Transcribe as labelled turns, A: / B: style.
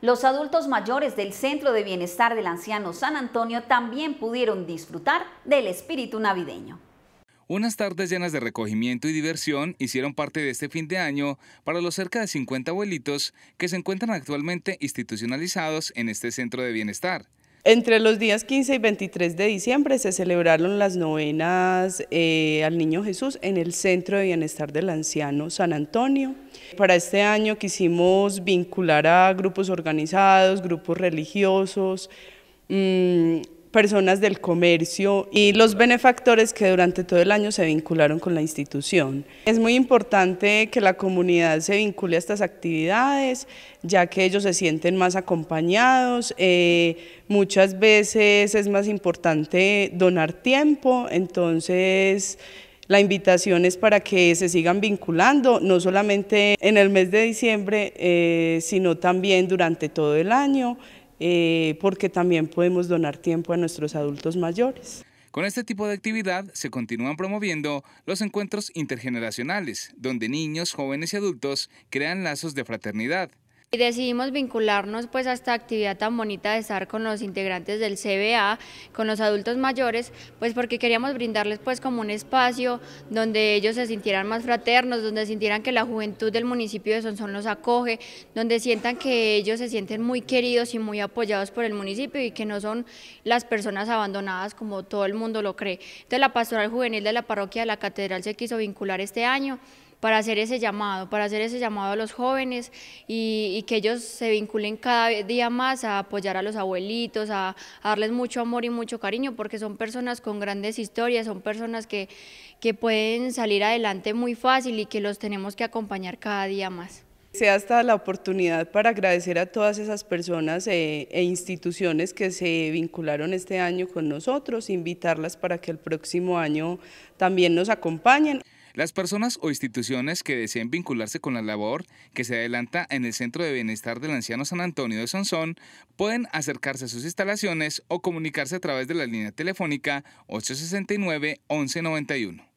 A: Los adultos mayores del Centro de Bienestar del Anciano San Antonio también pudieron disfrutar del espíritu navideño.
B: Unas tardes llenas de recogimiento y diversión hicieron parte de este fin de año para los cerca de 50 abuelitos que se encuentran actualmente institucionalizados en este centro de bienestar.
C: Entre los días 15 y 23 de diciembre se celebraron las novenas eh, al Niño Jesús en el Centro de Bienestar del Anciano San Antonio. Para este año quisimos vincular a grupos organizados, grupos religiosos, mm, personas del comercio y los benefactores que durante todo el año se vincularon con la institución. Es muy importante que la comunidad se vincule a estas actividades, ya que ellos se sienten más acompañados, eh, muchas veces es más importante donar tiempo, entonces la invitación es para que se sigan vinculando, no solamente en el mes de diciembre, eh, sino también durante todo el año. Eh, porque también podemos donar tiempo a nuestros adultos mayores.
B: Con este tipo de actividad se continúan promoviendo los encuentros intergeneracionales, donde niños, jóvenes y adultos crean lazos de fraternidad.
A: Y decidimos vincularnos pues a esta actividad tan bonita de estar con los integrantes del CBA, con los adultos mayores, pues porque queríamos brindarles pues como un espacio donde ellos se sintieran más fraternos, donde sintieran que la juventud del municipio de Sonsón los acoge, donde sientan que ellos se sienten muy queridos y muy apoyados por el municipio y que no son las personas abandonadas como todo el mundo lo cree. Entonces la pastoral juvenil de la parroquia de la catedral se quiso vincular este año para hacer ese llamado, para hacer ese llamado a los jóvenes y, que ellos se vinculen cada día más a apoyar a los abuelitos, a, darles mucho amor y mucho cariño, porque son personas con grandes historias, son personas que, que pueden salir adelante muy fácil y que los tenemos que acompañar cada día más
C: sea hasta la oportunidad para agradecer a todas esas personas eh, e, instituciones que se vincularon este año con nosotros, invitarlas para que el próximo año también nos acompañen.
B: Las personas o instituciones que deseen vincularse con la labor que se adelanta en el Centro de Bienestar del Anciano San Antonio de Sonsón pueden acercarse a sus instalaciones o comunicarse a través de la línea telefónica 869 1191.